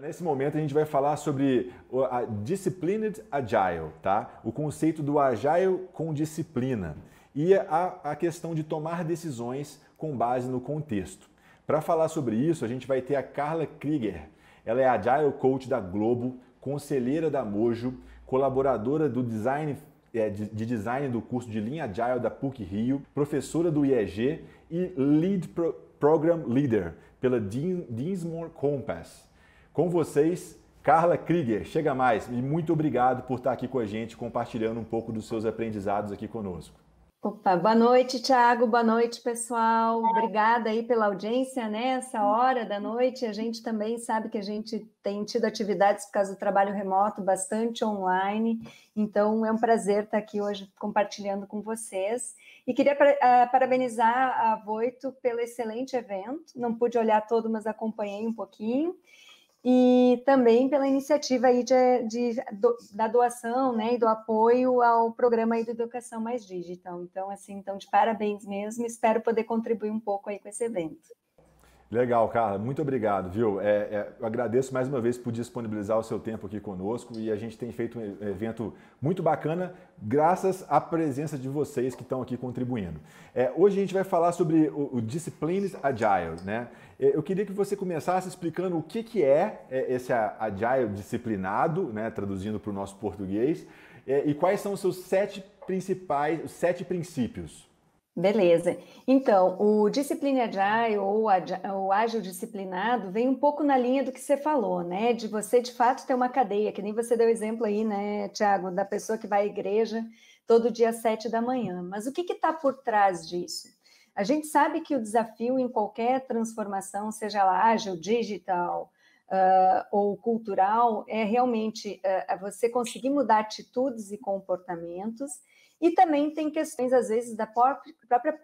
Nesse momento a gente vai falar sobre a Disciplined Agile, tá? O conceito do agile com disciplina e a, a questão de tomar decisões com base no contexto. Para falar sobre isso, a gente vai ter a Carla Krieger. Ela é Agile Coach da Globo, conselheira da Mojo, colaboradora do design é, de design do curso de linha Agile da PUC Rio, professora do IEG e Lead Pro Program Leader pela Dinsmore Compass. Com vocês, Carla Krieger. Chega mais e muito obrigado por estar aqui com a gente, compartilhando um pouco dos seus aprendizados aqui conosco. Opa, boa noite, Tiago. Boa noite, pessoal. Obrigada aí pela audiência nessa né? hora da noite. A gente também sabe que a gente tem tido atividades por causa do trabalho remoto, bastante online. Então, é um prazer estar aqui hoje compartilhando com vocês. E queria uh, parabenizar a Voito pelo excelente evento. Não pude olhar todo, mas acompanhei um pouquinho e também pela iniciativa aí de, de do, da doação né, e do apoio ao programa aí Educação Mais Digital. Então, assim, então de parabéns mesmo, espero poder contribuir um pouco aí com esse evento. Legal, Carla, muito obrigado, viu? É, é, eu agradeço mais uma vez por disponibilizar o seu tempo aqui conosco e a gente tem feito um evento muito bacana, graças à presença de vocês que estão aqui contribuindo. É, hoje a gente vai falar sobre o, o Disciplines Agile, né? É, eu queria que você começasse explicando o que, que é, é esse Agile disciplinado, né? Traduzindo para o nosso português, é, e quais são os seus sete principais, os sete princípios. Beleza. Então, o Discipline Agile ou o Ágil Disciplinado vem um pouco na linha do que você falou, né? De você, de fato, ter uma cadeia, que nem você deu exemplo aí, né, Tiago, da pessoa que vai à igreja todo dia às sete da manhã. Mas o que está por trás disso? A gente sabe que o desafio em qualquer transformação, seja ela ágil, digital uh, ou cultural, é realmente uh, você conseguir mudar atitudes e comportamentos e também tem questões, às vezes, da própria,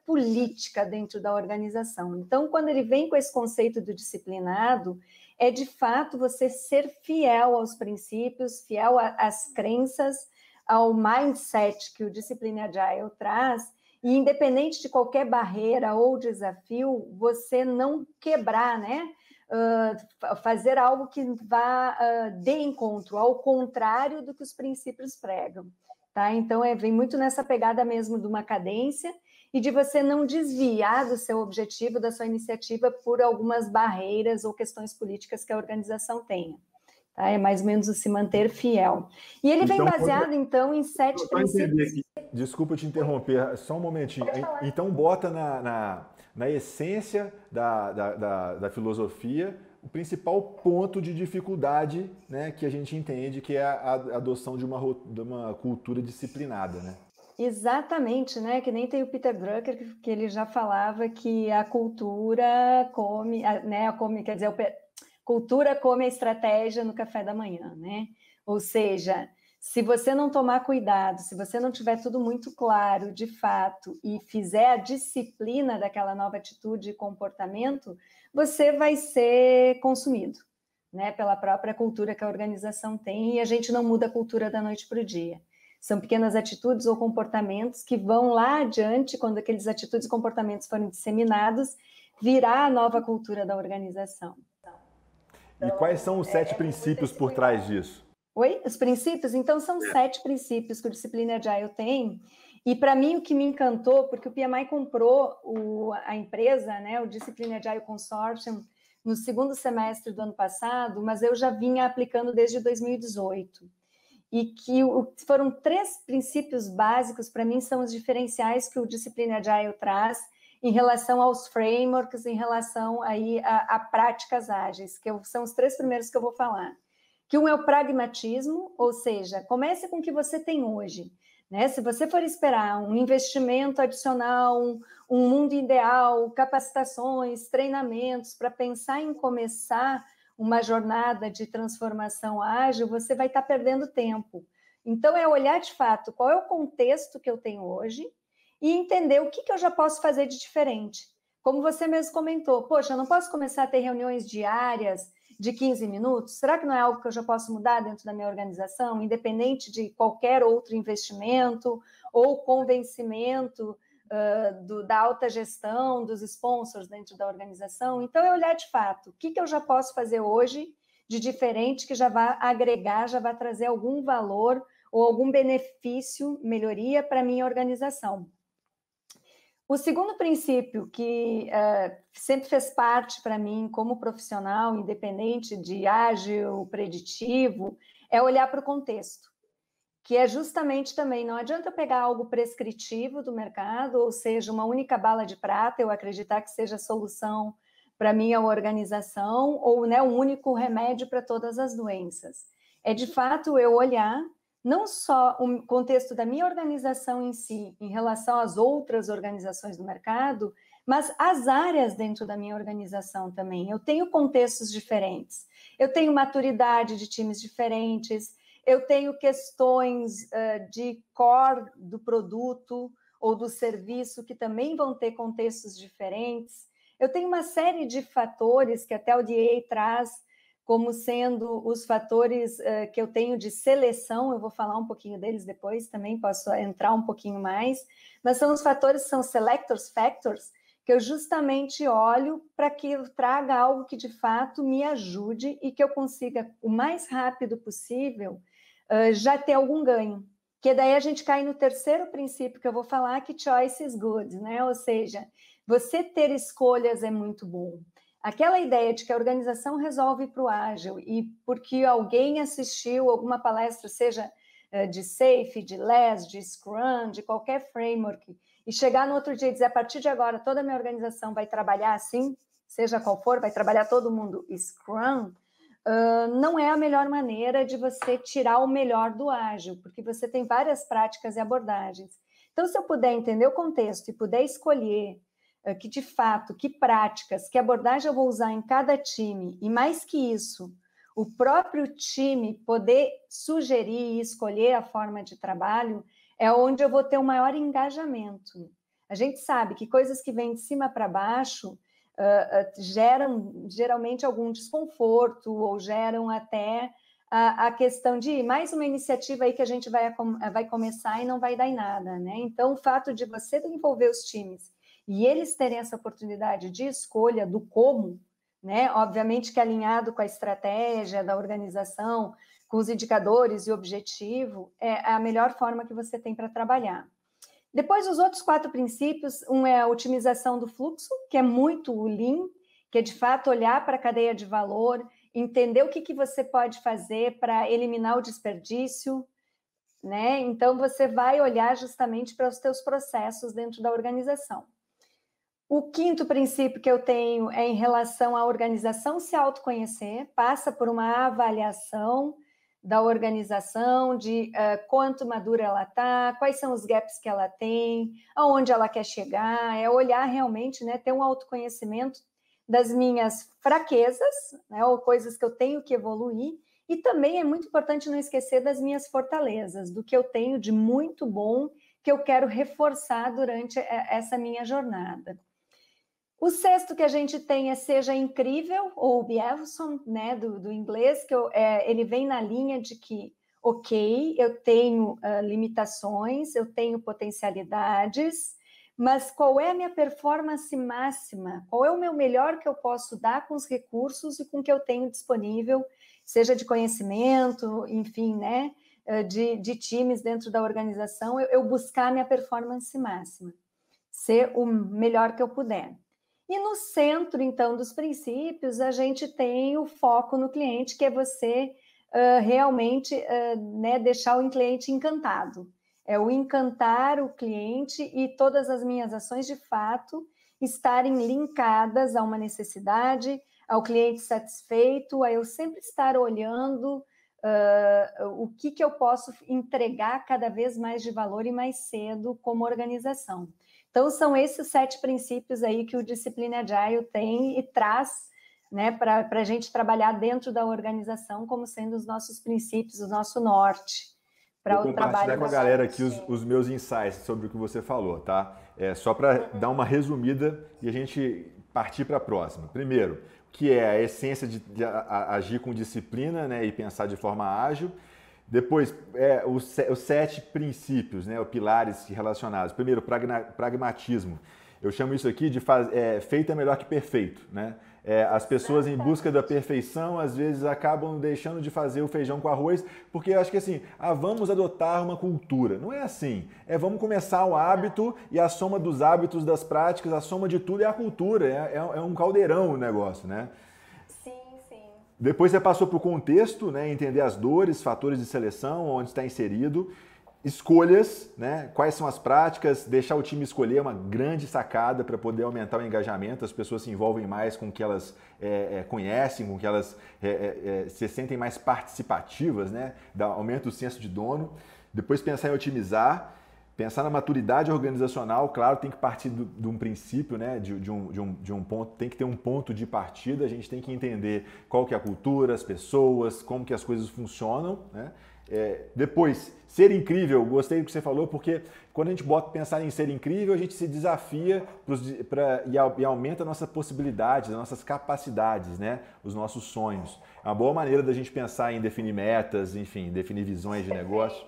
política dentro da organização. Então, quando ele vem com esse conceito do disciplinado, é de fato você ser fiel aos princípios, fiel às crenças, ao mindset que o Discipline Agile traz, e independente de qualquer barreira ou desafio, você não quebrar, né? Uh, fazer algo que vá uh, ah, de encontro, ao contrário do que os princípios pregam tá? Então, é, vem muito nessa pegada mesmo de uma cadência e de você não desviar do seu objetivo, da sua iniciativa por algumas barreiras ou questões políticas que a organização tenha. Tá? É mais ou menos o se manter fiel. E ele então, vem baseado, então, em sete princípios. Desculpa te interromper, ah, só um momentinho. Então, bota na, na, na essência da, da, da, da filosofia o principal ponto de dificuldade né, que a gente entende, que é a adoção de uma, de uma cultura disciplinada. Né? Exatamente, né? Que nem tem o Peter Drucker, que ele já falava que a cultura come, né? Come, quer dizer, cultura come a estratégia no café da manhã, né? Ou seja, se você não tomar cuidado, se você não tiver tudo muito claro de fato e fizer a disciplina daquela nova atitude e comportamento, você vai ser consumido. Né, pela própria cultura que a organização tem, e a gente não muda a cultura da noite para o dia. São pequenas atitudes ou comportamentos que vão lá adiante, quando aqueles atitudes e comportamentos forem disseminados, virar a nova cultura da organização. Então, e quais são os é, sete é, princípios por trás disso? Oi? Os princípios? Então, são sete princípios que o Disciplina Agile tem, e para mim o que me encantou, porque o PMI comprou o, a empresa, né, o Disciplina Agile Consortium, no segundo semestre do ano passado, mas eu já vinha aplicando desde 2018. E que o, foram três princípios básicos, para mim, são os diferenciais que o Disciplina Agile traz em relação aos frameworks, em relação aí a, a práticas ágeis, que eu, são os três primeiros que eu vou falar. Que um é o pragmatismo, ou seja, comece com o que você tem hoje. Né? Se você for esperar um investimento adicional, um, um mundo ideal, capacitações, treinamentos, para pensar em começar uma jornada de transformação ágil, você vai estar tá perdendo tempo. Então, é olhar de fato qual é o contexto que eu tenho hoje e entender o que, que eu já posso fazer de diferente. Como você mesmo comentou, poxa, eu não posso começar a ter reuniões diárias de 15 minutos? Será que não é algo que eu já posso mudar dentro da minha organização, independente de qualquer outro investimento ou convencimento uh, do, da alta gestão, dos sponsors dentro da organização? Então, é olhar de fato o que, que eu já posso fazer hoje de diferente que já vai agregar, já vai trazer algum valor ou algum benefício, melhoria para a minha organização. O segundo princípio que uh, sempre fez parte para mim como profissional, independente de ágil, preditivo, é olhar para o contexto, que é justamente também não adianta eu pegar algo prescritivo do mercado, ou seja, uma única bala de prata, eu acreditar que seja a solução para minha organização ou né, um único remédio para todas as doenças. É de fato eu olhar não só o contexto da minha organização em si, em relação às outras organizações do mercado, mas as áreas dentro da minha organização também. Eu tenho contextos diferentes, eu tenho maturidade de times diferentes, eu tenho questões uh, de core do produto ou do serviço que também vão ter contextos diferentes. Eu tenho uma série de fatores que até o DA traz como sendo os fatores uh, que eu tenho de seleção, eu vou falar um pouquinho deles depois também, posso entrar um pouquinho mais, mas são os fatores, são selectors factors, que eu justamente olho para que eu traga algo que de fato me ajude e que eu consiga, o mais rápido possível, uh, já ter algum ganho. Que daí a gente cai no terceiro princípio que eu vou falar, que choice is good, né? Ou seja, você ter escolhas é muito bom. Aquela ideia de que a organização resolve para o ágil e porque alguém assistiu alguma palestra, seja eh, de SAFe, de LES, de Scrum, de qualquer framework, e chegar no outro dia e dizer, a partir de agora, toda a minha organização vai trabalhar assim, seja qual for, vai trabalhar todo mundo Scrum, uh, não é a melhor maneira de você tirar o melhor do ágil, porque você tem várias práticas e abordagens. Então, se eu puder entender o contexto e puder escolher eh, que de fato, que práticas, que abordagem eu vou usar em cada time, e mais que isso, o próprio time poder sugerir e escolher a forma de trabalho, é onde eu vou ter o um maior engajamento. A gente sabe que coisas que vêm de cima para baixo uh, uh, geram geralmente algum desconforto ou geram até a, a, questão de mais uma iniciativa aí que a gente vai, vai começar e não vai dar em nada, né? Então, o fato de você envolver os times e eles terem essa oportunidade de escolha do como, né? Obviamente que alinhado com a estratégia da organização, com os indicadores e objetivo, é a melhor forma que você tem para trabalhar. Depois, os outros quatro princípios: um é a otimização do fluxo, que é muito o lean, que é de fato olhar para a cadeia de valor, entender o que, que você pode fazer para eliminar o desperdício, né? Então você vai olhar justamente para os teus processos dentro da organização. O quinto princípio que eu tenho é em relação à organização se autoconhecer, passa por uma avaliação da organização, de uh, quanto madura ela está, quais são os gaps que ela tem, aonde ela quer chegar, é olhar realmente, né, ter um autoconhecimento das minhas fraquezas, né, ou coisas que eu tenho que evoluir, e também é muito importante não esquecer das minhas fortalezas, do que eu tenho de muito bom que eu quero reforçar durante eh, essa minha jornada. O sexto que a gente tem é Seja Incrível, ou Bielson, né, do, do inglês, que eu, é, ele vem na linha de que, ok, eu tenho uh, limitações, eu tenho potencialidades, mas qual é a minha performance máxima? Qual é o meu melhor que eu posso dar com os recursos e com o que eu tenho disponível, seja de conhecimento, enfim, né, ah, de, de times dentro da organização, eu, eu buscar a minha performance máxima, ser o melhor que eu puder. E no centro, então, dos princípios, a gente tem o foco no cliente, que é você uh, realmente uh, né, deixar o cliente encantado. É o encantar o cliente e todas as minhas ações, de fato, estarem linkadas a uma necessidade, ao cliente satisfeito, a eu sempre estar olhando uh, o que, que eu posso entregar cada vez mais de valor e mais cedo como organização. Então, são esses sete princípios aí que o Disciplina Agile tem e traz né, para a gente trabalhar dentro da organização como sendo os nossos princípios, o nosso norte. Para Vou o compartilhar com a galera aqui os, os, meus insights sobre o que você falou, tá? É, só para dar uma resumida e a gente partir para a próxima. Primeiro, que é a essência de, de a, a, agir com disciplina né, e pensar de forma ágil. Depois, é, os, sete princípios, né, os pilares relacionados. Primeiro, pragmatismo. Eu chamo isso aqui de faz, é, feito é melhor que perfeito. Né? É, as pessoas em busca da perfeição às vezes acabam deixando de fazer o feijão com arroz, porque eu acho que assim, ah, vamos adotar uma cultura. Não é assim. É vamos começar o hábito e a soma dos hábitos, das práticas, a soma de tudo é a cultura. É, é, é um caldeirão o negócio, né? Depois você passou para o contexto, né, entender as dores, fatores de seleção, onde está inserido, escolhas, né, quais são as práticas, deixar o time escolher é uma grande sacada para poder aumentar o engajamento, as pessoas se envolvem mais com o que elas é, é, conhecem, com o que elas é, é, é se sentem mais participativas, né, aumenta o senso de dono. Depois pensar em otimizar, Pensar na maturidade organizacional, claro, tem que partir do, de um princípio, né? De, de, um, de, um, de um ponto, tem que ter um ponto de partida, a gente tem que entender qual que é a cultura, as pessoas, como que as coisas funcionam, né? É, depois, ser incrível, gostei do que você falou, porque quando a gente bota pensar em ser incrível, a gente se desafia pros, pra, e, e, aumenta a nossa possibilidade, as nossas capacidades, né? os nossos sonhos. É uma boa maneira da gente pensar em definir metas, enfim, definir visões de negócio.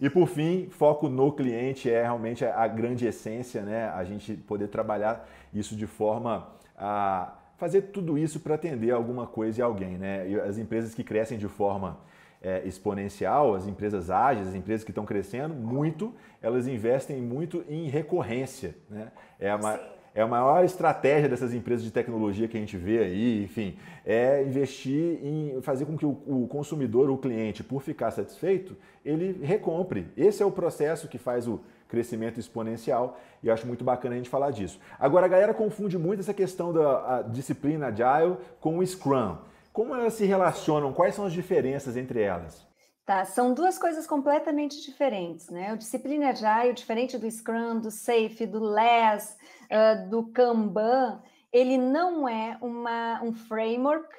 E por fim, foco no cliente é realmente a grande essência, né? A gente poder trabalhar isso de forma a fazer tudo isso para atender alguma coisa e alguém, né? E as empresas que crescem de forma é, exponencial, as empresas ágeis, as empresas que estão crescendo muito, elas investem muito em recorrência, né? É uma, é a maior estratégia dessas empresas de tecnologia que a gente vê aí, enfim, é investir em fazer com que o, o consumidor, o cliente, por ficar satisfeito, ele recompre. Esse é o processo que faz o crescimento exponencial e eu acho muito bacana a gente falar disso. Agora, a galera confunde muito essa questão da disciplina agile com o Scrum. Como elas se relacionam? Quais são as diferenças entre elas? Tá, são duas coisas completamente diferentes, né? O disciplina é agile, diferente do Scrum, do Safe, do Less, uh, do Kanban, ele não é uma, um framework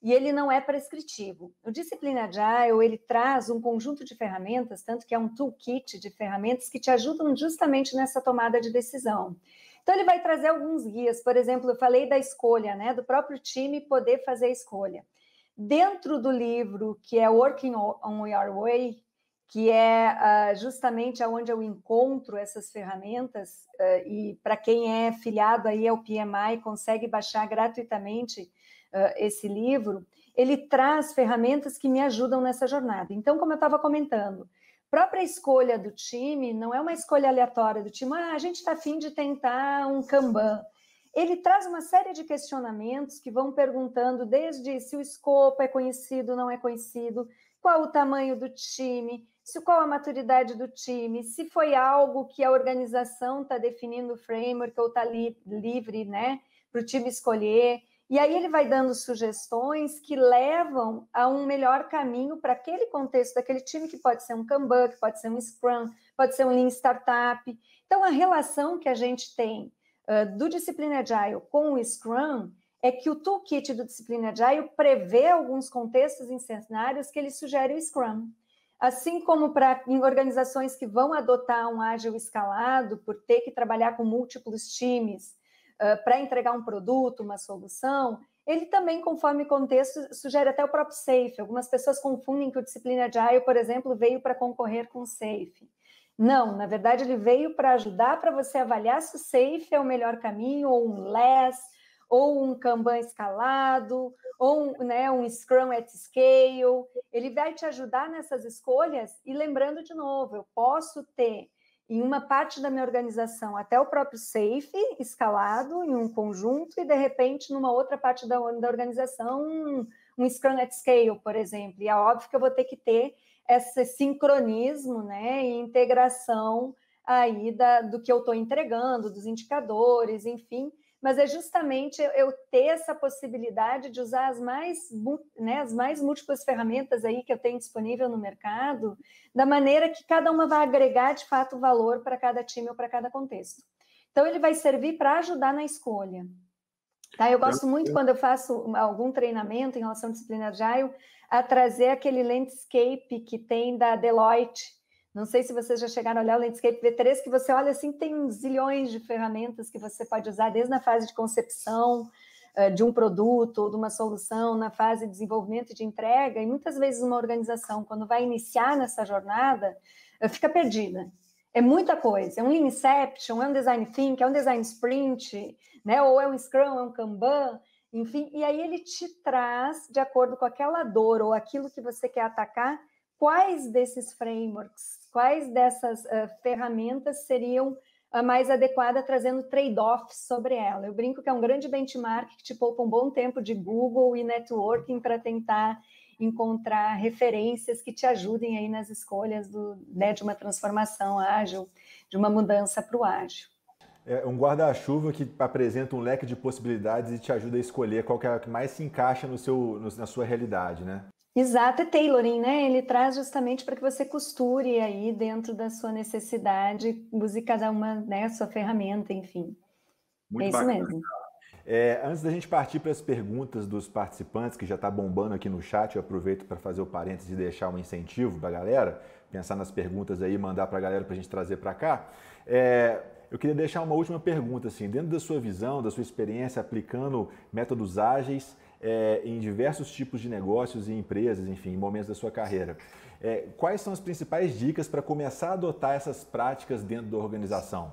e ele não é prescritivo. O disciplina agile, ele traz um conjunto de ferramentas, tanto que é um toolkit de ferramentas que te ajudam justamente nessa tomada de decisão. Então ele vai trazer alguns guias, por exemplo, eu falei da escolha, né, do próprio time poder fazer a escolha dentro do livro que é Working on Your Way, que é uh, justamente aonde eu encontro essas ferramentas uh, e para quem é filiado aí ao PMI consegue baixar gratuitamente uh, esse livro. Ele traz ferramentas que me ajudam nessa jornada. Então, como eu estava comentando, própria escolha do time não é uma escolha aleatória do time. Ah, a gente está afim de tentar um Kanban ele traz uma série de questionamentos que vão perguntando desde se o escopo é conhecido, não é conhecido, qual o tamanho do time, se qual a maturidade do time, se foi algo que a organização está definindo o framework ou está li livre, né, para o time escolher. E aí ele vai dando sugestões que levam a um melhor caminho para aquele contexto daquele time, que pode ser um Kanban, que pode ser um Scrum, pode ser um Lean Startup. Então, a relação que a gente tem ah, do Disciplina Agile com o Scrum é que o toolkit do Disciplina Agile prevê alguns contextos e cenários que ele sugere o Scrum. Assim como para organizações que vão adotar um ágil escalado por ter que trabalhar com múltiplos times uh, ah, para entregar um produto, uma solução, ele também, conforme contexto, sugere até o próprio SAFe. Algumas pessoas confundem que o Disciplina Agile, por exemplo, veio para concorrer com o SAFe. Não, na verdade ele veio para ajudar para você avaliar se o SAFE é o melhor caminho, ou um LESS, ou um Kanban escalado, ou né, um Scrum at Scale. Ele vai te ajudar nessas escolhas e lembrando de novo, eu posso ter em uma parte da minha organização até o próprio SAFE escalado em um conjunto e de repente numa outra parte da, da organização um, um Scrum at Scale, por exemplo. E é óbvio que eu vou ter que ter esse sincronismo né, e integração aí da, do que eu estou entregando, dos indicadores, enfim. Mas é justamente eu ter essa possibilidade de usar as mais, né, as mais múltiplas ferramentas aí que eu tenho disponível no mercado, da maneira que cada uma vai agregar de fato valor para cada time ou para cada contexto. Então, ele vai servir para ajudar na escolha. Tá? Eu gosto muito quando eu faço algum treinamento em relação à disciplina agile, a trazer aquele landscape que tem da Deloitte. Não sei se vocês já chegaram a olhar o Landscape V3, que você olha assim, tem zilhões de ferramentas que você pode usar, desde na fase de concepção eh, de um produto ou de uma solução, na fase de desenvolvimento e de entrega, e muitas vezes uma organização, quando vai iniciar nessa jornada, eh, fica perdida. É muita coisa, é um Inception, é um Design Think, é um Design Sprint, né? ou é um Scrum, é um Kanban, enfim, e aí ele te traz, de acordo com aquela dor ou aquilo que você quer atacar, quais desses frameworks, quais dessas uh, ferramentas seriam a mais adequada, trazendo trade offs sobre ela. Eu brinco que é um grande benchmark que te poupa um bom tempo de Google e networking para tentar encontrar referências que te ajudem aí nas escolhas do, né, de uma transformação ágil, de uma mudança para o ágil é um guarda-chuva que apresenta um leque de possibilidades e te ajuda a escolher qual que é a que mais se encaixa no seu, no, na sua realidade, né? Exato, é tailoring, né? Ele traz justamente para que você costure aí dentro da sua necessidade, use cada uma, né, sua ferramenta, enfim. Muito é isso bacana. mesmo. É, antes da gente partir para as perguntas dos participantes, que já está bombando aqui no chat, eu aproveito para fazer o parênteses e deixar um incentivo para a galera, pensar nas perguntas aí, mandar para a galera para a gente trazer para cá. É, eu queria deixar uma última pergunta, assim, dentro da sua visão, da sua experiência aplicando métodos ágeis é, em diversos tipos de negócios e empresas, enfim, em momentos da sua carreira. É, quais são as principais dicas para começar a adotar essas práticas dentro da organização?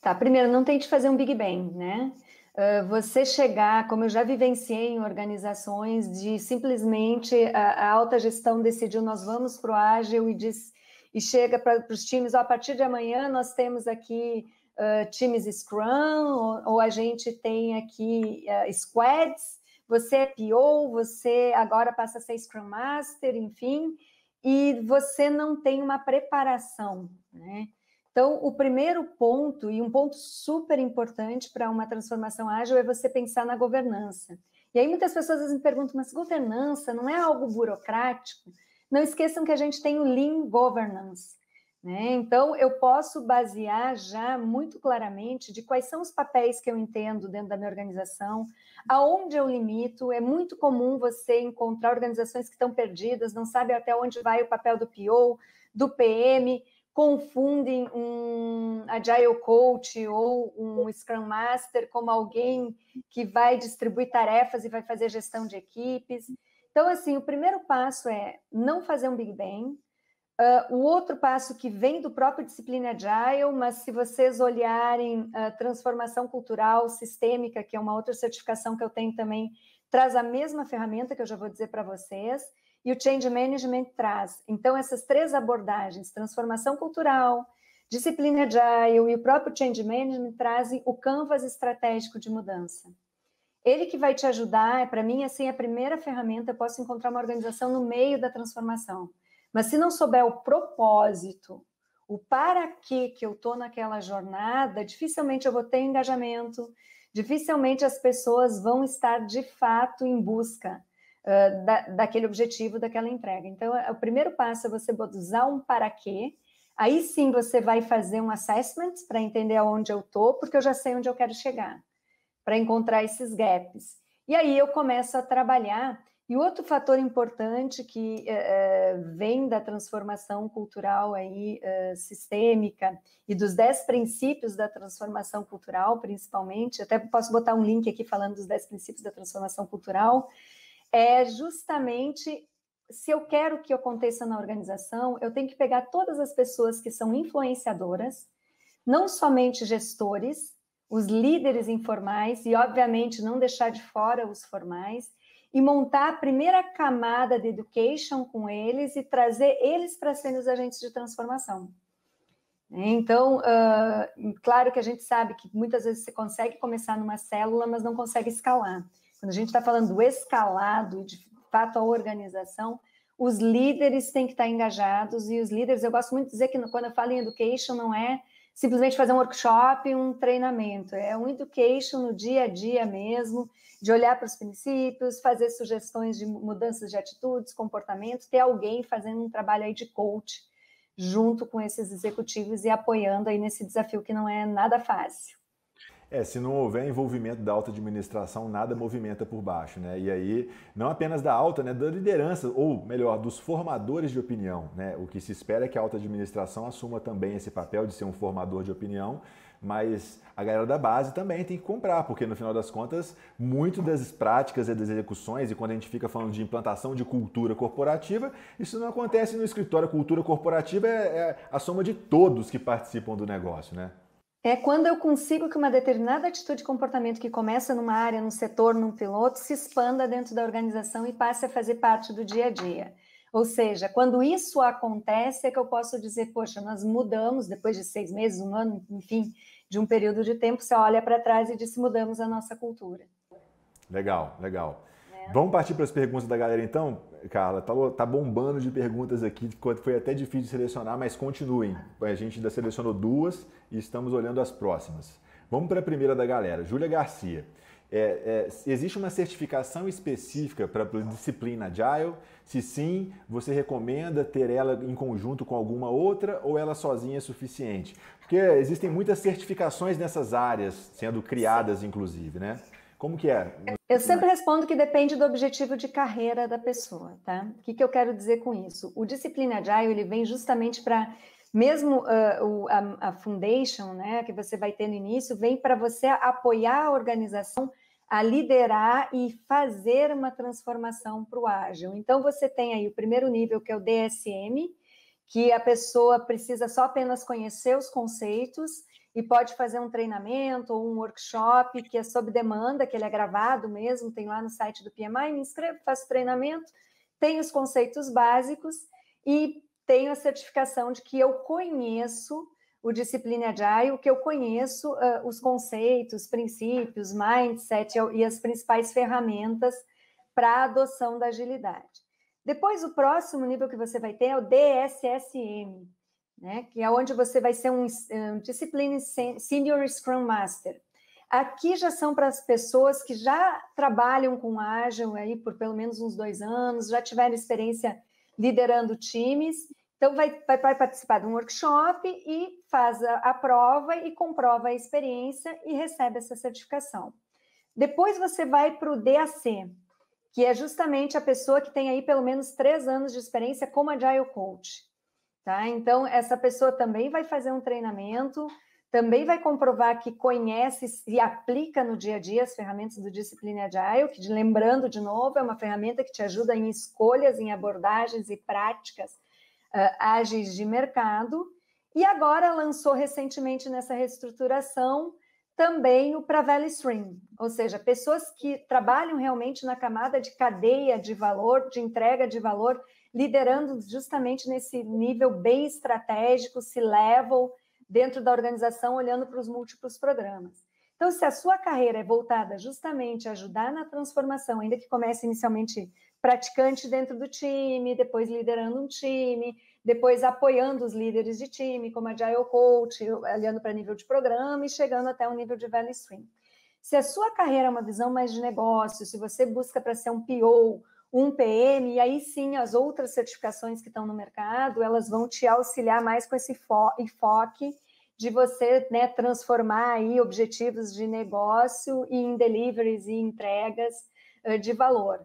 Tá, primeiro, não tente fazer um Big Bang, né? Ah, você chegar, como eu já vivenciei em organizações, de simplesmente a, a alta gestão decidiu nós vamos para o ágil e diz e chega para os times, ó, a partir de amanhã nós temos aqui uh, times Scrum, ou, ou, a gente tem aqui uh, squads, você é PO, você agora passa a ser Scrum Master, enfim, e você não tem uma preparação, né? Então, o primeiro ponto, e um ponto super importante para uma transformação ágil, é você pensar na governança. E aí muitas pessoas me perguntam, mas governança não é algo burocrático? Não esqueçam que a gente tem o Lean Governance. Né? Então, eu posso basear já muito claramente de quais são os papéis que eu entendo dentro da minha organização, aonde eu limito. É muito comum você encontrar organizações que estão perdidas, não sabem até onde vai o papel do PO, do PM, confundem um Agile Coach ou um Scrum Master como alguém que vai distribuir tarefas e vai fazer gestão de equipes. Então, assim, o primeiro passo é não fazer um Big Bang. Uh, o outro passo que vem do próprio disciplina Agile, mas se vocês olharem uh, transformação cultural sistêmica, que é uma outra certificação que eu tenho também, traz a mesma ferramenta que eu já vou dizer para vocês, e o Change Management traz. Então, essas três abordagens, transformação cultural, disciplina Agile e o próprio Change Management trazem o canvas estratégico de mudança. Ele que vai te ajudar, para mim, assim, é a primeira ferramenta, eu posso encontrar uma organização no meio da transformação. Mas se não souber o propósito, o para que que eu estou naquela jornada, dificilmente eu vou ter engajamento, dificilmente as pessoas vão estar de fato em busca uh, da, daquele objetivo, daquela entrega. Então, é, o primeiro passo é você usar um para que. aí sim você vai fazer um assessment para entender aonde eu estou, porque eu já sei onde eu quero chegar para encontrar esses gaps. E aí eu começo a trabalhar. E outro fator importante que é, vem da transformação cultural aí, é, sistêmica e dos dez princípios da transformação cultural, principalmente, até posso botar um link aqui falando dos dez princípios da transformação cultural, é justamente se eu quero que aconteça na organização, eu tenho que pegar todas as pessoas que são influenciadoras, não somente gestores, os líderes informais e, obviamente, não deixar de fora os formais e montar a primeira camada de education com eles e trazer eles para serem os agentes de transformação. Né? Então, uh, claro que a gente sabe que muitas vezes você consegue começar numa célula, mas não consegue escalar. Quando a gente está falando do escalado, de fato, a organização, os líderes têm que estar tá engajados e os líderes, eu gosto muito de dizer que quando eu falo em education, não é simplesmente fazer um workshop, um treinamento. É um education no dia a dia mesmo, de olhar para os princípios, fazer sugestões de mudanças de atitudes, comportamentos, ter alguém fazendo um trabalho aí de coach junto com esses executivos e apoiando aí nesse desafio que não é nada fácil. É, se não houver envolvimento da alta administração, nada movimenta por baixo, né? E aí, não apenas da alta, né, da liderança, ou melhor, dos formadores de opinião, né? O que se espera é que a alta administração assuma também esse papel de ser um formador de opinião, mas a galera da base também tem que comprar, porque no final das contas, muito das práticas e das execuções, e quando a gente fica falando de implantação de cultura corporativa, isso não acontece no escritório. A cultura corporativa é, é a soma de todos que participam do negócio, né? É quando eu consigo que uma determinada atitude e comportamento que começa numa área, num setor, num piloto, se expanda dentro da organização e passe a fazer parte do dia a dia. Ou seja, quando isso acontece, é que eu posso dizer, poxa, nós mudamos depois de seis meses, um ano, enfim, de um período de tempo, você olha para trás e diz, mudamos a nossa cultura. Legal, legal. Vamos partir para as perguntas da galera então, Carla. Tá, tá bombando de perguntas aqui, foi até difícil selecionar, mas continuem. A gente ainda selecionou duas e estamos olhando as próximas. Vamos para a primeira da galera, Júlia Garcia. É, é, existe uma certificação específica para a disciplina Agile? Se sim, você recomenda ter ela em conjunto com alguma outra ou ela sozinha é suficiente? Porque existem muitas certificações nessas áreas sendo criadas, inclusive, né? Como que é? Eu sempre respondo que depende do objetivo de carreira da pessoa, tá? O que, que eu quero dizer com isso? O Disciplina Agile, ele vem justamente para, mesmo uh, o, a, a foundation, né, que você vai ter no início, vem para você apoiar a organização a liderar e fazer uma transformação para o ágil. Então, você tem aí o primeiro nível, que é o DSM, que a pessoa precisa só apenas conhecer os conceitos, e pode fazer um treinamento ou um workshop que é sob demanda, que ele é gravado mesmo, tem lá no site do PMI, me inscrevo, faço treinamento, tenho os conceitos básicos e tenho a certificação de que eu conheço o Disciplina é Agile, que eu conheço uh, os conceitos, princípios, mindset e as principais ferramentas para a adoção da agilidade. Depois, o próximo nível que você vai ter é o DSSM, né? Que é onde você vai ser um, um Discipline Senior Scrum Master. Aqui já são para as pessoas que já trabalham com Agile aí por pelo menos uns dois anos, já tiveram experiência liderando times. Então, vai, vai, vai participar de um workshop e faz a, a prova e comprova a experiência e recebe essa certificação. Depois você vai para o DAC, que é justamente a pessoa que tem aí pelo menos três anos de experiência como Agile Coach. Tá? Então, essa pessoa também vai fazer um treinamento, também vai comprovar que conhece e aplica no dia a dia as ferramentas do Disciplina Agile, que, lembrando de novo, é uma ferramenta que te ajuda em escolhas, em abordagens e práticas uh, ágeis de mercado. E agora lançou recentemente nessa reestruturação também o Pravela Stream, ou seja, pessoas que trabalham realmente na camada de cadeia de valor, de entrega de valor, liderando justamente nesse nível bem estratégico, se level dentro da organização, olhando para os múltiplos programas. Então, se a sua carreira é voltada justamente a ajudar na transformação, ainda que comece inicialmente praticante dentro do time, depois liderando um time, depois apoiando os líderes de time, como a Agile Coach, olhando para nível de programa e chegando até o um nível de Value Stream. Se a sua carreira é uma visão mais de negócio, se você busca para ser um PO, um PM, e aí sim as outras certificações que estão no mercado, elas vão te auxiliar mais com esse fo enfoque de você né, transformar aí objetivos de negócio em deliveries e entregas uh, de valor.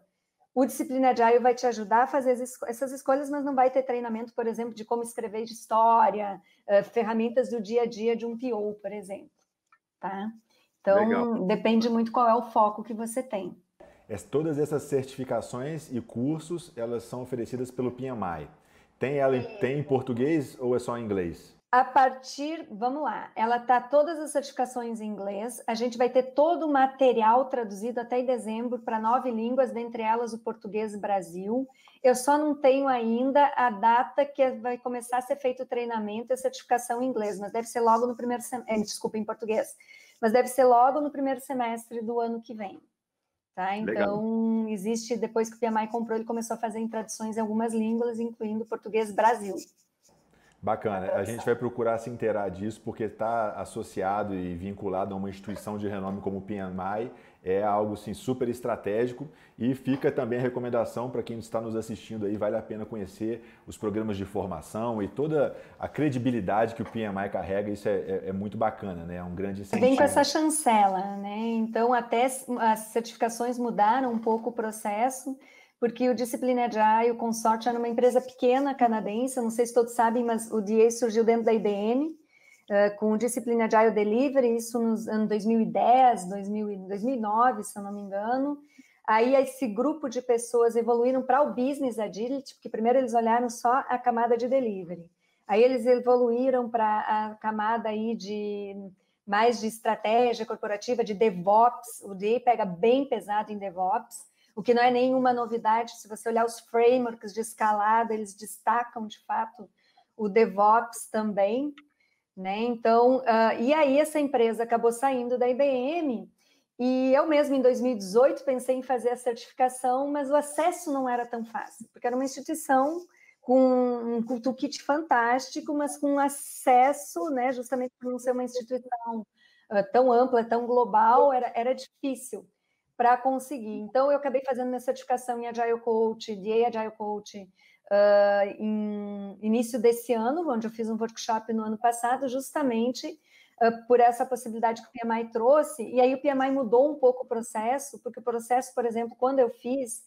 O Disciplina Agile vai te ajudar a fazer essas escolhas, mas não vai ter treinamento, por exemplo, de como escrever de história, uh, ferramentas do dia a dia de um PO, por exemplo. Tá? Então, Legal. depende muito qual é o foco que você tem. É, todas essas certificações e cursos, elas são oferecidas pelo PMI. Tem ela em, tem em português ou é só em inglês? A partir, vamos lá, ela tá todas as certificações em inglês. A gente vai ter todo o material traduzido até em dezembro para nove línguas, dentre elas o português Brasil. Eu só não tenho ainda a data que vai começar a ser feito o treinamento e a certificação em inglês, mas deve ser logo no primeiro semestre, eh, desculpa, em português, mas deve ser logo no primeiro semestre do ano que vem. Tá? Então, Legal. existe, depois que o PMI comprou, ele começou a fazer em traduções em algumas línguas, incluindo português Brasil. Bacana. A gente vai procurar se inteirar disso, porque está associado e vinculado a uma instituição de renome como o PMI é algo assim, super estratégico e fica também a recomendação para quem está nos assistindo aí, vale a pena conhecer os programas de formação e toda a credibilidade que o PMI carrega, isso é, é, é muito bacana, né? É um grande incentivo. Vem com essa chancela, né? Então até as certificações mudaram um pouco o processo, porque o Disciplina Agile, o Consórcio, era uma empresa pequena canadense, não sei se todos sabem, mas o DA surgiu dentro da IBM, eh, com disciplina de Agile Delivery, isso nos anos 2010, 2000, 2009, se eu não me engano. Aí esse grupo de pessoas evoluíram para o Business Agility, porque primeiro eles olharam só a camada de delivery. Aí eles evoluíram para a camada aí de mais de estratégia corporativa, de DevOps, o DI pega bem pesado em DevOps, o que não é nenhuma novidade, se você olhar os frameworks de escalada, eles destacam de fato o DevOps também. Né? Então, uh, e aí essa empresa acabou saindo da IBM e eu mesmo em 2018 pensei em fazer a certificação, mas o acesso não era tão fácil, porque era uma instituição com um toolkit fantástico, mas com acesso, né, justamente por não ser uma instituição uh, tão ampla, tão global, era, era difícil para conseguir. Então, eu acabei fazendo minha certificação em Agile Coach, de Agile Coach, uh, em início desse ano, onde eu fiz um workshop no ano passado, justamente uh, por essa possibilidade que o PMI trouxe. E aí o PMI mudou um pouco o processo, porque o processo, por exemplo, quando eu fiz,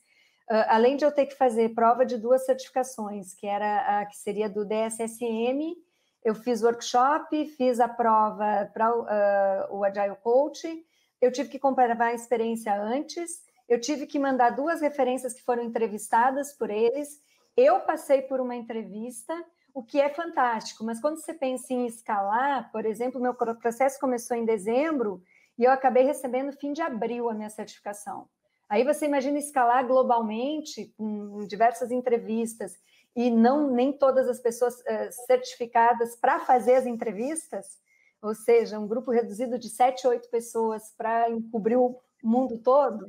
uh, além de eu ter que fazer prova de duas certificações, que era a que seria do DSSM, eu fiz workshop, fiz a prova para o Agile Coach, eu tive que comparar a experiência antes, eu tive que mandar duas referências que foram entrevistadas por eles, eu passei por uma entrevista, o que é fantástico, mas quando você pensa em escalar, por exemplo, meu processo começou em dezembro e eu acabei recebendo fim de abril a minha certificação. Aí você imagina escalar globalmente, com diversas entrevistas, e não nem todas as pessoas uh, certificadas para fazer as entrevistas, ou seja, um grupo reduzido de sete, oito pessoas para encobrir o mundo todo,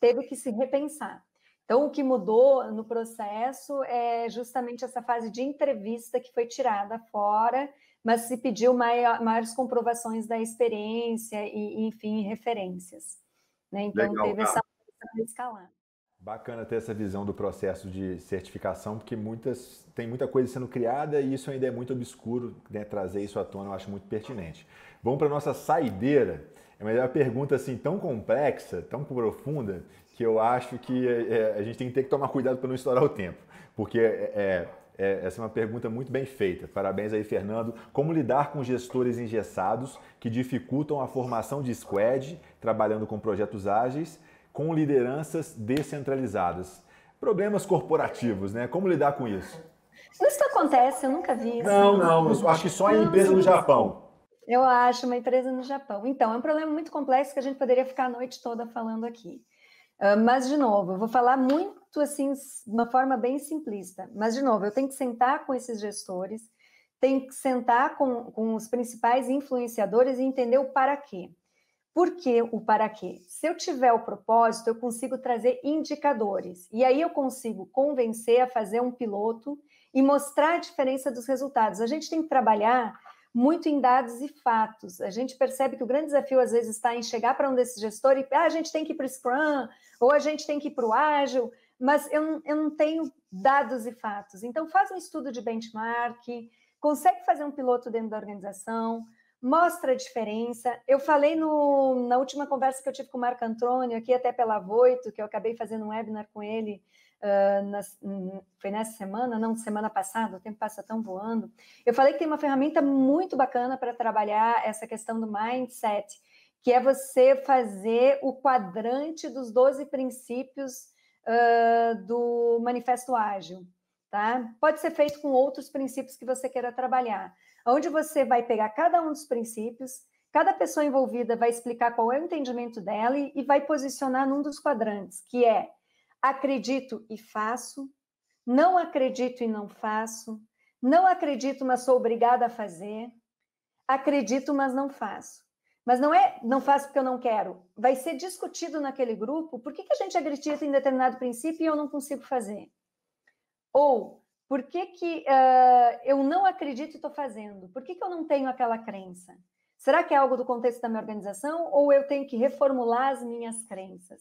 teve que se repensar. Então, o que mudou no processo é justamente essa fase de entrevista que foi tirada fora, mas se pediu maior, maiores comprovações da experiência e, enfim, referências. Né? Então, Legal, teve cara. essa escalar. Bacana ter essa visão do processo de certificação, porque muitas tem muita coisa sendo criada e isso ainda é muito obscuro, né? trazer isso à tona eu acho muito pertinente. Vamos para a nossa saideira. É uma pergunta assim tão complexa, tão profunda, que eu acho que é, é, a gente tem que ter que tomar cuidado para não estourar o tempo, porque é, é, é, essa é uma pergunta muito bem feita. Parabéns aí, Fernando. Como lidar com gestores engessados que dificultam a formação de squad, trabalhando com projetos ágeis, com lideranças descentralizadas? Problemas corporativos, né? Como lidar com isso? Isso acontece, eu nunca vi isso. Não, não, eu acho que só em empresa no Japão. Eu acho, uma empresa no Japão. Então, é um problema muito complexo que a gente poderia ficar a noite toda falando aqui. Ah, mas, de novo, eu vou falar muito assim, de uma forma bem simplista. Mas, de novo, eu tenho que sentar com esses gestores, tenho que sentar com, com os principais influenciadores e entender o para quê. Por que o para quê? Se eu tiver o propósito, eu consigo trazer indicadores. E aí eu consigo convencer a fazer um piloto e mostrar a diferença dos resultados. A gente tem que trabalhar muito em dados e fatos. A gente percebe que o grande desafio, às vezes, está em chegar para um desses gestores e ah, a gente tem que ir para o Scrum, ou a gente tem que ir para o Ágil, mas eu, eu não tenho dados e fatos. Então, faz um estudo de benchmark, consegue fazer um piloto dentro da organização, mostra a diferença. Eu falei no, na última conversa que eu tive com o Marco Antônio, aqui até pela Voito, que eu acabei fazendo um webinar com ele ah, foi nessa semana, não, semana passada, o tempo passa tão voando. Eu falei que tem uma ferramenta muito bacana para trabalhar essa questão do mindset, que é você fazer o quadrante dos 12 princípios uh, do Manifesto Ágil. Tá? Pode ser feito com outros princípios que você queira trabalhar, onde você vai pegar cada um dos princípios, cada pessoa envolvida vai explicar qual é o entendimento dela e, e vai posicionar num dos quadrantes, que é acredito e faço, não acredito e não faço, não acredito, mas sou obrigada a fazer, acredito, mas não faço. Mas não é não faço porque eu não quero. Vai ser discutido naquele grupo por que, que a gente acredita em determinado princípio e eu não consigo fazer. Ou por que, que uh, eu não acredito e estou fazendo? Por que, que eu não tenho aquela crença? Será que é algo do contexto da minha organização ou eu tenho que reformular as minhas crenças?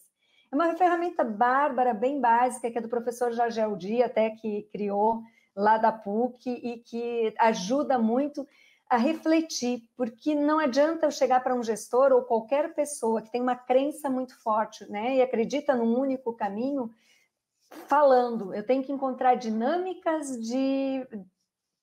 É uma ferramenta bárbara, bem básica, que é do professor Jorge Aldi, até que criou lá da PUC, e que ajuda muito a refletir, porque não adianta eu chegar para um gestor ou qualquer pessoa que tem uma crença muito forte, né, e acredita num único caminho, falando. Eu tenho que encontrar dinâmicas de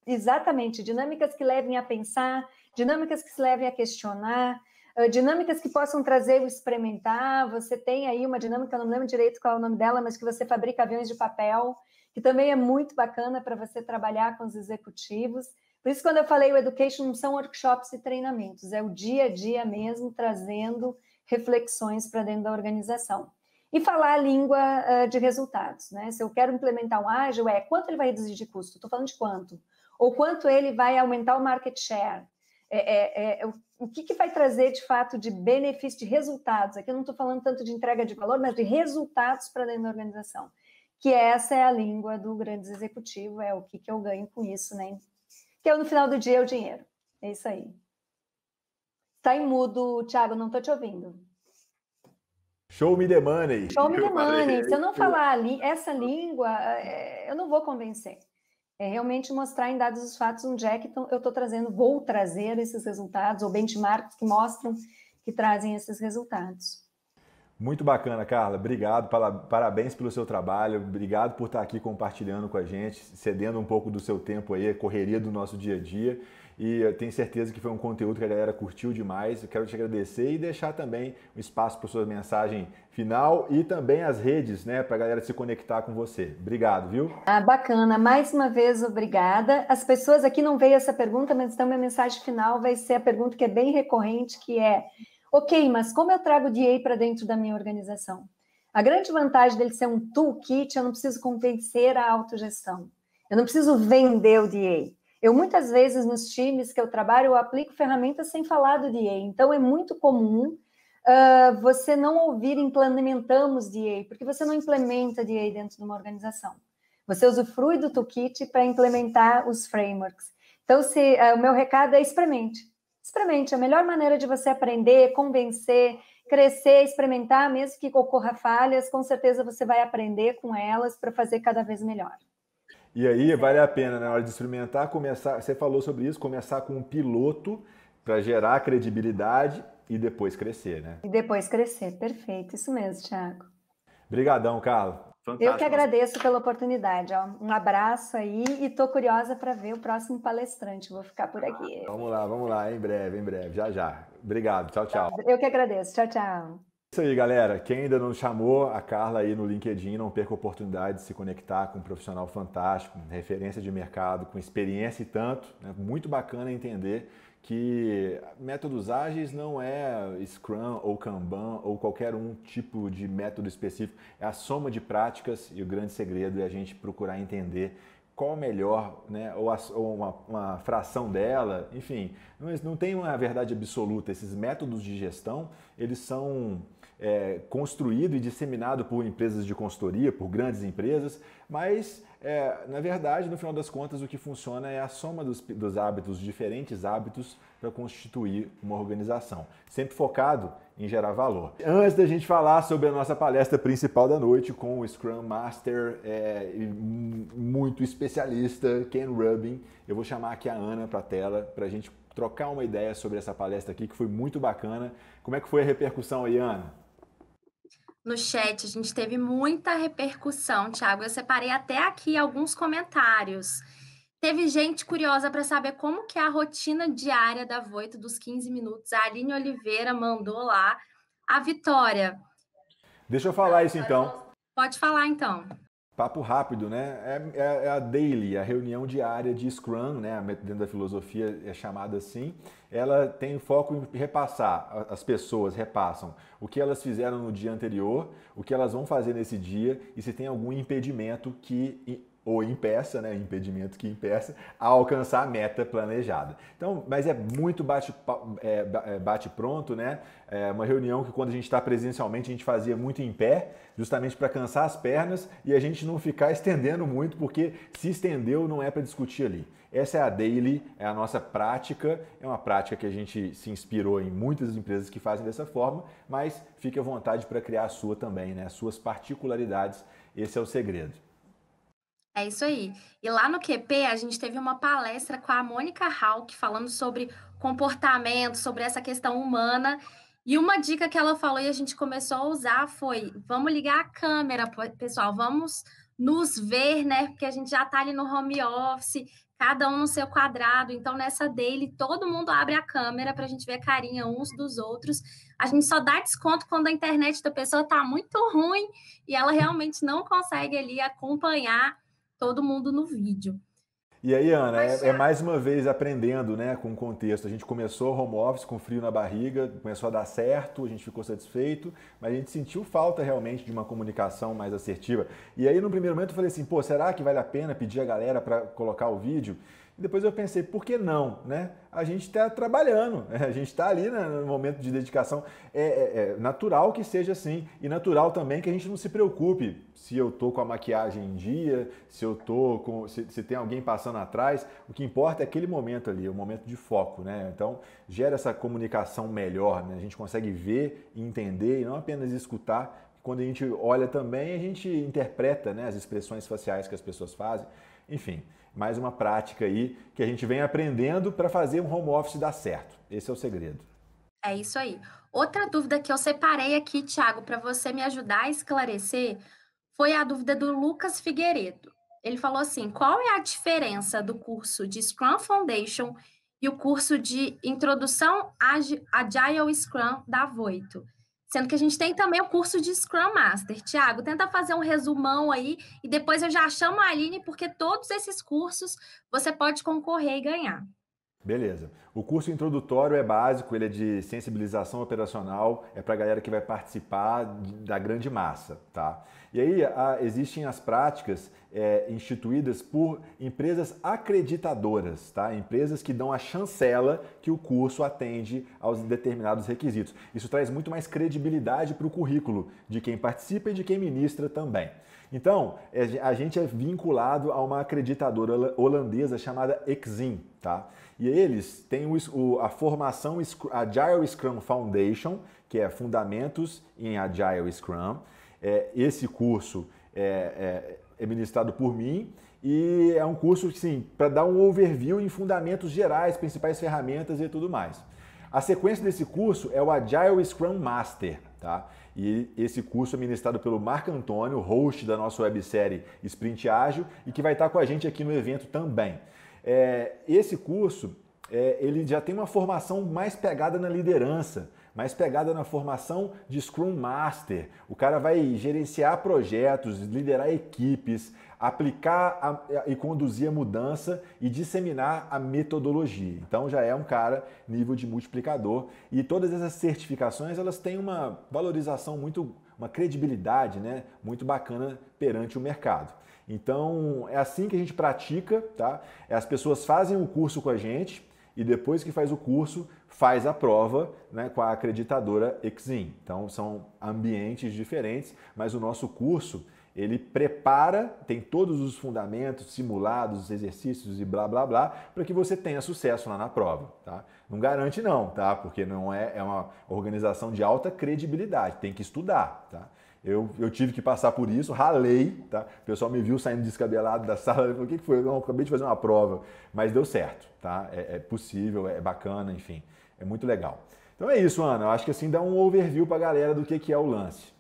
exatamente dinâmicas que levem a pensar, dinâmicas que se levem a questionar, ah, dinâmicas que possam trazer o experimentar. Você tem aí uma dinâmica, eu não lembro direito qual é o nome dela, mas que você fabrica aviões de papel, que também é muito bacana para você trabalhar com os executivos. Por isso, quando eu falei o Education, não são workshops e treinamentos, é o dia a dia mesmo trazendo reflexões para dentro da organização. E falar a língua uh, de resultados, né? Se eu quero implementar um ágil, é quanto ele vai reduzir de custo? Estou falando de quanto? Ou quanto ele vai aumentar o market share? É, é, é, o que, que, vai trazer de fato de benefício, de resultados? Aqui eu não estou falando tanto de entrega de valor, mas de resultados para dentro da organização. Que essa é a língua do grande executivo, é o que, que eu ganho com isso, né? Que eu, é, no final do dia é o dinheiro. É isso aí. Está em mudo, Thiago, não estou te ouvindo. Show me the money. Show me the money. Se eu não falar li essa língua, é, eu não vou convencer é realmente mostrar em dados os fatos onde é que eu estou trazendo, vou trazer esses resultados, ou benchmarks que mostram que trazem esses resultados. Muito bacana, Carla. Obrigado, parabéns pelo seu trabalho, obrigado por estar aqui compartilhando com a gente, cedendo um pouco do seu tempo aí, a correria do nosso dia a dia. E eu tenho certeza que foi um conteúdo que a galera curtiu demais. Eu quero te agradecer e deixar também um espaço para sua mensagem final e também as redes, né, para a galera se conectar com você. Obrigado, viu? Ah, bacana. Mais uma vez, obrigada. As pessoas aqui não veio essa pergunta, mas então minha mensagem final vai ser a pergunta que é bem recorrente, que é: ok, mas como eu trago o DA para dentro da minha organização? A grande vantagem dele ser um toolkit, eu não preciso convencer a autogestão. Eu não preciso vender o DA. Eu muitas vezes nos times que eu trabalho eu aplico ferramentas sem falar do DA. Então é muito comum uh, você não ouvir implementamos DA, porque você não implementa DA dentro de uma organização. Você usufrui do toolkit para implementar os frameworks. Então se uh, o meu recado é experimente. Experimente, a melhor maneira de você aprender, convencer, crescer, experimentar, mesmo que ocorra falhas, com certeza você vai aprender com elas para fazer cada vez melhor. E aí vale a pena, né? na hora de experimentar, começar. Você falou sobre isso, começar com um piloto para gerar credibilidade e depois crescer, né? E depois crescer, perfeito, isso mesmo, Thiago. Obrigadão, Carla. Fantástico. Eu que agradeço pela oportunidade. Ó. Um abraço aí e tô curiosa para ver o próximo palestrante. Vou ficar por aqui. Vamos lá, vamos lá, em breve, em breve, já já. Obrigado, tchau, tchau. Eu que agradeço, tchau, tchau isso aí, galera. Quem ainda não chamou a Carla aí no LinkedIn, não perca a oportunidade de se conectar com um profissional fantástico, referência de mercado, com experiência e tanto. Né? Muito bacana entender que métodos ágeis não é Scrum ou Kanban ou qualquer um tipo de método específico, é a soma de práticas e o grande segredo é a gente procurar entender qual melhor, né? ou, a, ou uma, uma, fração dela, enfim, não, não tem uma verdade absoluta. Esses métodos de gestão, eles são é, construído e disseminado por empresas de consultoria, por grandes empresas, mas é, na verdade, no final das contas, o que funciona é a soma dos, dos hábitos, diferentes hábitos, para constituir uma organização, sempre focado em gerar valor. Antes da gente falar sobre a nossa palestra principal da noite com o Scrum Master é, muito especialista Ken Rubin, eu vou chamar aqui a Ana para a tela para a gente trocar uma ideia sobre essa palestra aqui que foi muito bacana. Como é que foi a repercussão aí, Ana? no chat, a gente teve muita repercussão, Thiago. Eu separei até aqui alguns comentários. Teve gente curiosa para saber como que é a rotina diária da Voito dos 15 minutos. A Aline Oliveira mandou lá a Vitória. Deixa eu falar isso então. Pode falar então. Papo rápido, né? É, é, é, a daily, a reunião diária de Scrum, né? Dentro da filosofia é chamada assim. Ela tem foco em repassar. As pessoas repassam o que elas fizeram no dia anterior, o que elas vão fazer nesse dia e se tem algum impedimento que ou impeça, né, impedimento que impeça, a alcançar a meta planejada. Então, mas é muito bate, é, é bate pronto, né? É uma reunião que quando a gente está presencialmente a gente fazia muito em pé, justamente para cansar as pernas e a gente não ficar estendendo muito, porque se estendeu não é para discutir ali. Essa é a daily, é a nossa prática, é uma prática que a gente se inspirou em muitas empresas que fazem dessa forma, mas fique à vontade para criar a sua também, né? As suas particularidades, esse é o segredo. É isso aí. E lá no QP, a gente teve uma palestra com a Mônica Hawk falando sobre comportamento, sobre essa questão humana. E uma dica que ela falou e a gente começou a usar foi: vamos ligar a câmera, pessoal, vamos nos ver, né? Porque a gente já está ali no home office, cada um no seu quadrado. Então, nessa daily, todo mundo abre a câmera para a gente ver a carinha uns dos outros. A gente só dá desconto quando a internet da pessoa está muito ruim e ela realmente não consegue ali acompanhar todo mundo no vídeo. E aí, Ana, é, é, mais uma vez aprendendo né, com o contexto. A gente começou home office com frio na barriga, começou a dar certo, a gente ficou satisfeito, mas a gente sentiu falta realmente de uma comunicação mais assertiva. E aí, no primeiro momento, eu falei assim: pô, será que vale a pena pedir a galera para colocar o vídeo? Depois eu pensei, por que não? Né? A gente está trabalhando, né? a gente está ali né, no momento de dedicação. É, é, é, natural que seja assim, e natural também que a gente não se preocupe se eu tô com a maquiagem em dia, se eu tô com. Se, se tem alguém passando atrás. O que importa é aquele momento ali, o momento de foco. Né? Então gera essa comunicação melhor, né? a gente consegue ver, entender e não apenas escutar. Quando a gente olha também, a gente interpreta né, as expressões faciais que as pessoas fazem. Enfim, mais uma prática aí que a gente vem aprendendo para fazer um home office dar certo. Esse é o segredo. É isso aí. Outra dúvida que eu separei aqui, Thiago, para você me ajudar a esclarecer, foi a dúvida do Lucas Figueiredo. Ele falou assim: qual é a diferença do curso de Scrum Foundation e o curso de Introdução Agile Scrum da Voito? Sendo que a gente tem também o curso de Scrum Master. Tiago, tenta fazer um resumão aí e depois eu já chamo a Aline, porque todos esses cursos você pode concorrer e ganhar. Beleza. O curso introdutório é básico, ele é de sensibilização operacional, é para a galera que vai participar da grande massa, tá? E aí a, existem as práticas é, instituídas por empresas acreditadoras, tá? Empresas que dão a chancela que o curso atende aos determinados requisitos. Isso traz muito mais credibilidade para o currículo de quem participa e de quem ministra também. Então, é, a gente é vinculado a uma acreditadora holandesa chamada Exim, tá? E eles têm o, a formação Agile Scrum Foundation, que é Fundamentos em Agile Scrum. É, esse curso é, é, é ministrado por mim e é um curso, sim, para dar um overview em fundamentos gerais, principais ferramentas e tudo mais. A sequência desse curso é o Agile Scrum Master, tá? E esse curso é ministrado pelo Marco Antônio, host da nossa websérie Sprint Ágil, e que vai estar com a gente aqui no evento também. É, esse curso é, ele já tem uma formação mais pegada na liderança, mais pegada na formação de Scrum Master. O cara vai gerenciar projetos, liderar equipes, aplicar a, e conduzir a mudança e disseminar a metodologia. Então já é um cara nível de multiplicador e todas essas certificações elas têm uma valorização muito, uma credibilidade, né, muito bacana perante o mercado. Então, é assim que a gente pratica, tá? É, as pessoas fazem o um curso com a gente e depois que faz o curso, faz a prova né, com a acreditadora Exim. Então, são ambientes diferentes, mas o nosso curso, ele prepara, tem todos os fundamentos, simulados, exercícios e blá, blá, blá, para que você tenha sucesso lá na prova, tá? Não garante não, tá? Porque não é, é uma organização de alta credibilidade, tem que estudar, tá? Eu, eu tive que passar por isso, ralei, tá? O pessoal me viu saindo descabelado da sala, falou, o que, que foi? Eu acabei de fazer uma prova, mas deu certo, tá? É, é, possível, é bacana, enfim, é muito legal. Então é isso, Ana. Eu acho que assim dá um overview para a galera do que, que é o lance.